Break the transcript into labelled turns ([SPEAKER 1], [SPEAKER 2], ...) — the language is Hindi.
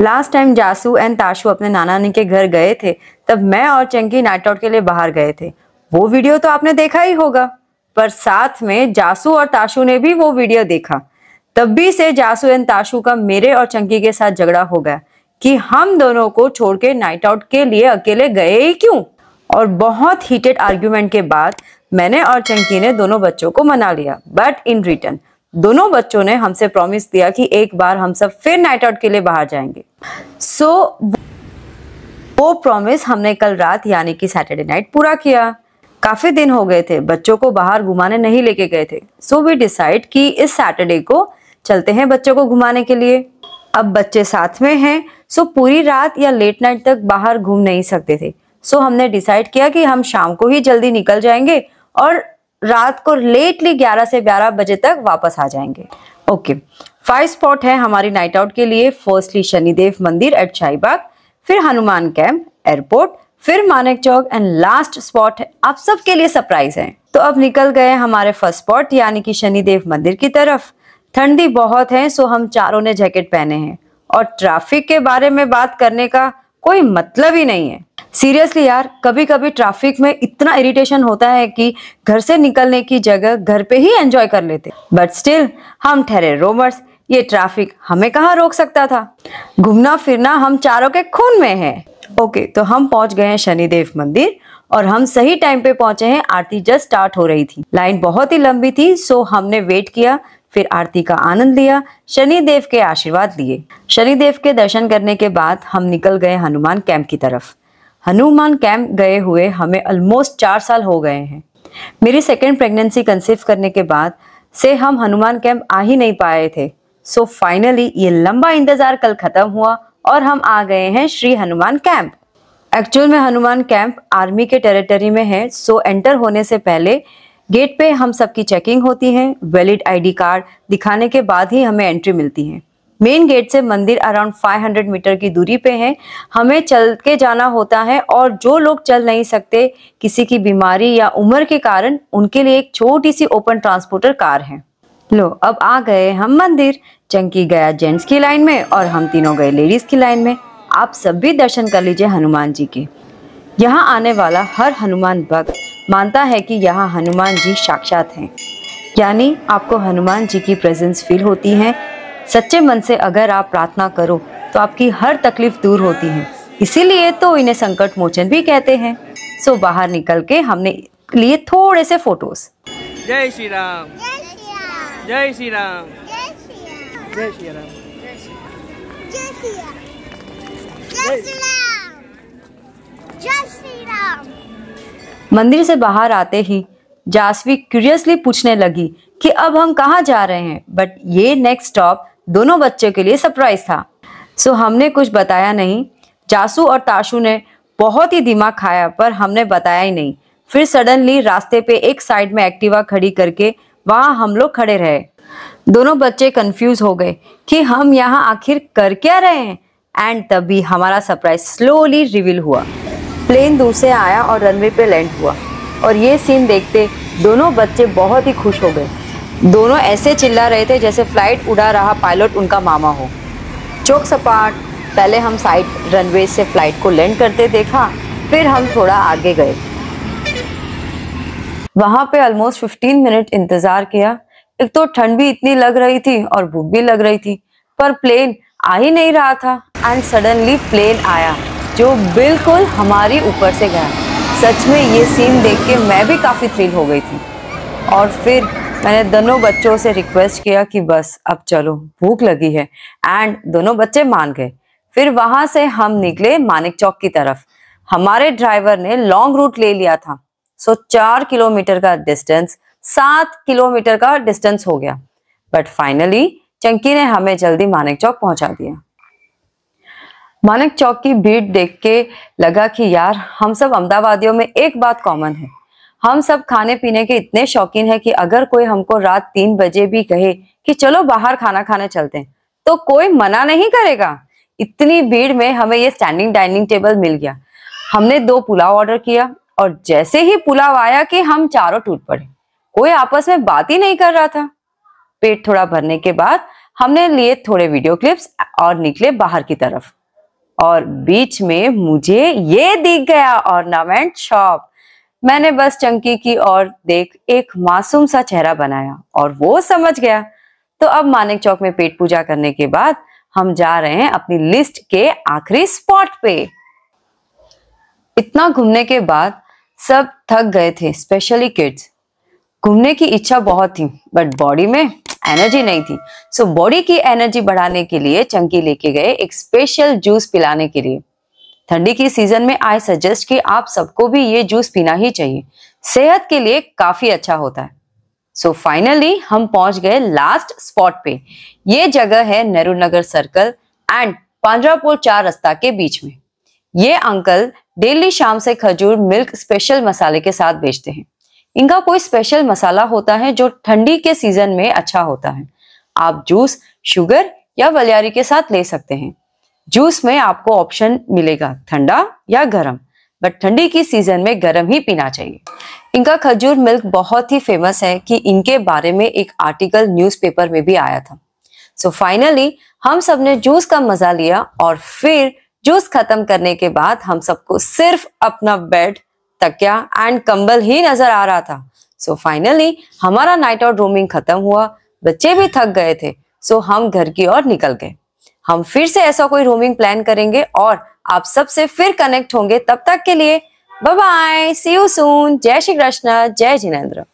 [SPEAKER 1] last time Jasu and Tashu अपने नाना नानी के घर गए थे तब मैं और चंकी नाइट आउट के लिए बाहर गए थे वो वीडियो तो आपने देखा ही होगा पर साथ में जासू और ताशू ने भी वो वीडियो देखा तब भी से जासू एंड ताशू का मेरे और चंकी के साथ झगड़ा हो गया कि हम दोनों को छोड़ के नाइट आउट के लिए अकेले गए ही क्यों और बहुत हीटेड आर्ग्यूमेंट के बाद मैंने और चंकी ने दोनों बच्चों को मना लिया बट इन रिटर्न दोनों बच्चों ने हमसे प्रॉमिस दिया कि एक बार हम सब फिर नाइट आउट के लिए बाहर जाएंगे सो so, वो प्रॉमिस हमने कल रात यानी कि सैटरडे नाइट पूरा किया काफी दिन हो गए थे बच्चों को बाहर घुमाने नहीं लेके गए थे सो वी डिसाइड कि इस सैटरडे को चलते हैं बच्चों को घुमाने के लिए अब बच्चे साथ में हैं सो पूरी रात या लेट नाइट तक बाहर घूम नहीं सकते थे सो हमने डिसाइड किया कि हम शाम को ही जल्दी निकल जाएंगे और रात को लेटली 11 से 11 बजे तक वापस आ जाएंगे ओके फाइव स्पॉट है हमारी नाइट आउट के लिए फर्स्टली शनिदेव मंदिर एट शाहीबाग फिर हनुमान कैंप एयरपोर्ट फिर मानक चौक एंड लास्ट स्पॉट आप सबके लिए सरप्राइज है तो अब निकल गए हमारे फर्स्ट स्पॉट यानी कि शनिदेव मंदिर की तरफ ठंडी बहुत है सो हम चारों ने जैकेट पहने हैं और ट्रैफिक के बारे में बात करने का कोई मतलब ही नहीं है सीरियसली यार कभी कभी ट्रैफिक में इतना इरिटेशन होता है कि घर से निकलने की जगह घर पे ही एंजॉय कर लेते बट स्टिल हम ठहरे रोमर्स ये ट्रैफिक हमें कहाँ रोक सकता था घूमना फिरना हम चारों के खून में है ओके okay, तो हम पहुंच गए हैं शनिदेव मंदिर और हम सही टाइम पे पहुंचे हैं आरती जस्ट स्टार्ट हो रही थी लाइन बहुत ही लंबी थी सो हमने वेट किया फिर आरती का आनंद लिया शनि देव के आशीर्वाद लिए शनि देव के दर्शन करने के बाद हम निकल गए हनुमान कैंप की तरफ हनुमान कैंप गए हुए हमें ऑलमोस्ट चार साल हो गए हैं मेरी सेकेंड प्रेगनेंसी कंसीव करने के बाद से हम हनुमान कैंप आ ही नहीं पाए थे सो so फाइनली ये लंबा इंतजार कल खत्म हुआ और हम आ गए हैं श्री हनुमान कैंप एक्चुअल में हनुमान कैंप आर्मी के टेरिटरी में है सो so एंटर होने से पहले गेट पे हम सबकी चेकिंग होती है वैलिड आईडी कार्ड दिखाने के बाद ही हमें एंट्री मिलती है मेन गेट से मंदिर अराउंड 500 मीटर की दूरी पे है हमें चल के जाना होता है और जो लोग चल नहीं सकते किसी की बीमारी या उम्र के कारण उनके लिए एक छोटी सी ओपन ट्रांसपोर्टर कार है लो अब आ गए हम मंदिर चंकी गया जेंट्स की लाइन में और हम तीनों गए लेडीज की लाइन में आप सब भी दर्शन कर लीजिए हनुमान जी के यहाँ आने वाला हर हनुमान भक्त मानता है कि यहाँ हनुमान जी साक्षात हैं यानी आपको हनुमान जी की प्रेजेंस फील होती है सच्चे मन से अगर आप प्रार्थना करो तो आपकी हर तकलीफ दूर होती है इसीलिए तो इन्हें संकट मोचन भी कहते हैं सो बाहर निकल के हमने लिए थोड़े से फोटोज जय श्री राम जय श्री राम जय श्री राम जय श्री राम जय श्री राम मंदिर से बाहर आते ही जासवी क्यूरियसली पूछने लगी कि अब हम कहाँ जा रहे हैं बट ये नेक्स्ट स्टॉप दोनों बच्चों के लिए सरप्राइज था सो हमने कुछ बताया नहीं जासू और ताशू ने बहुत ही दिमाग खाया पर हमने बताया ही नहीं फिर सडनली रास्ते पे एक साइड में एक्टिवा खड़ी करके वहाँ हम लोग खड़े रहे दोनों बच्चे कंफ्यूज हो गए कि हम यहाँ आखिर कर क्या रहे हैं एंड तभी हमारा सरप्राइज स्लोली रिवील हुआ प्लेन दूर से आया और रनवे पे लैंड हुआ और ये सीन देखते दोनों बच्चे बहुत ही खुश हो गए दोनों ऐसे चिल्ला रहे थे जैसे फ्लाइट उड़ा रहा पायलट उनका मामा हो चौक सपाट पहले हम साइड रनवे से फ्लाइट को लैंड करते देखा फिर हम थोड़ा आगे गए वहाँ पे ऑलमोस्ट फिफ्टीन मिनट इंतज़ार किया एक तो ठंड भी इतनी लग रही थी और भूख भी लग रही थी पर प्लेन आ ही नहीं रहा था एंड सडनली प्लेन आया जो बिल्कुल हमारी ऊपर से गया सच में ये सीन देख के मैं भी काफ़ी थ्रिल हो गई थी और फिर मैंने दोनों बच्चों से रिक्वेस्ट किया कि बस अब चलो भूख लगी है एंड दोनों बच्चे मान गए फिर वहां से हम निकले मानिक चौक की तरफ हमारे ड्राइवर ने लॉन्ग रूट ले लिया था सो चार किलोमीटर का डिस्टेंस सात किलोमीटर का डिस्टेंस हो गया बट फाइनली चंकी ने हमें जल्दी मानिक चौक पहुंचा दिया मानक चौक की भीड़ देख के लगा कि यार हम सब अहमदाबादियों में एक बात कॉमन है हम सब खाने पीने के इतने शौकीन हैं कि अगर कोई हमको रात तीन बजे भी कहे कि चलो बाहर खाना खाने चलते हैं तो कोई मना नहीं करेगा इतनी भीड़ में हमें ये स्टैंडिंग डाइनिंग टेबल मिल गया हमने दो पुलाव ऑर्डर किया और जैसे ही पुलाव आया कि हम चारों टूट पड़े कोई आपस में बात ही नहीं कर रहा था पेट थोड़ा भरने के बाद हमने लिए थोड़े वीडियो क्लिप्स और निकले बाहर की तरफ और बीच में मुझे ये दिख गया ऑर्नामेंट शॉप मैंने बस चंकी की ओर देख एक मासूम सा चेहरा बनाया और वो समझ गया तो अब मानिक चौक में पेट पूजा करने के बाद हम जा रहे हैं अपनी लिस्ट के आखिरी स्पॉट पे इतना घूमने के बाद सब थक गए थे स्पेशली किड्स घूमने की इच्छा बहुत थी बट बॉडी में एनर्जी नहीं थी सो बॉडी की एनर्जी बढ़ाने के लिए चंकी लेके गए एक स्पेशल जूस पिलाने के लिए ठंडी की सीजन में आई सजेस्ट कि आप सबको भी ये जूस पीना ही चाहिए सेहत के लिए काफी अच्छा होता है सो so फाइनली हम पहुंच गए लास्ट स्पॉट पे ये जगह है नेहरू नगर सर्कल एंड पांजरापुर चार रास्ता के बीच में ये अंकल डेली शाम से खजूर मिल्क स्पेशल मसाले के साथ बेचते हैं इनका कोई स्पेशल मसाला होता है जो ठंडी के सीजन में अच्छा होता है आप जूस शुगर या वलियारी के साथ ले सकते हैं जूस में आपको ऑप्शन मिलेगा ठंडा या गर्म बट ठंडी की सीजन में गर्म ही पीना चाहिए इनका खजूर मिल्क बहुत ही फेमस है कि इनके बारे में एक आर्टिकल न्यूज़पेपर में भी आया था सो so फाइनली हम सब ने जूस का मजा लिया और फिर जूस खत्म करने के बाद हम सबको सिर्फ अपना बेड तकिया एंड कंबल ही नजर आ रहा था सो so फाइनली हमारा नाइट आउट रोमिंग खत्म हुआ बच्चे भी थक गए थे सो so हम घर की ओर निकल गए हम फिर से ऐसा कोई रोमिंग प्लान करेंगे और आप सबसे फिर कनेक्ट होंगे तब तक के लिए bye bye see you soon जय श्री कृष्ण जय जिनेन्द्र